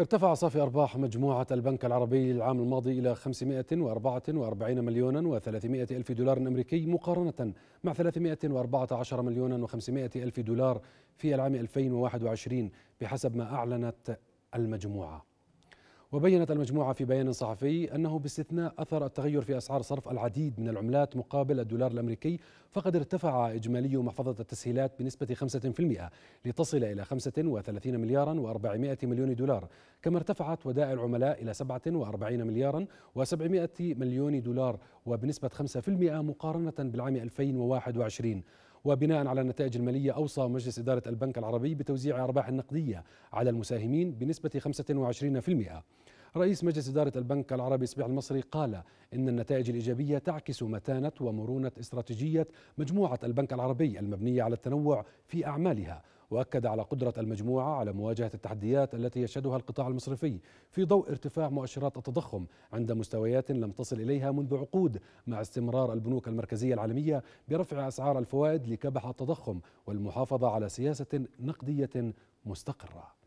ارتفع صافي أرباح مجموعة البنك العربي العام الماضي إلى 544 مليون و300 ألف دولار أمريكي مقارنة مع 314 مليون و500 ألف دولار في العام 2021 بحسب ما أعلنت المجموعة وبينت المجموعة في بيان صحفي أنه باستثناء أثر التغير في أسعار صرف العديد من العملات مقابل الدولار الأمريكي فقد ارتفع إجمالي محفظة التسهيلات بنسبة 5% لتصل إلى 35 مليارا و400 مليون دولار كما ارتفعت ودائع العملاء إلى 47 مليارا و700 مليون دولار وبنسبة 5% مقارنة بالعام 2021 وبناء على النتائج المالية أوصى مجلس إدارة البنك العربي بتوزيع أرباح النقدية على المساهمين بنسبة 25% رئيس مجلس إدارة البنك العربي سبيع المصري قال إن النتائج الإيجابية تعكس متانة ومرونة استراتيجية مجموعة البنك العربي المبنية على التنوع في أعمالها واكد على قدره المجموعه على مواجهه التحديات التي يشهدها القطاع المصرفي في ضوء ارتفاع مؤشرات التضخم عند مستويات لم تصل اليها منذ عقود مع استمرار البنوك المركزيه العالميه برفع اسعار الفوائد لكبح التضخم والمحافظه على سياسه نقديه مستقره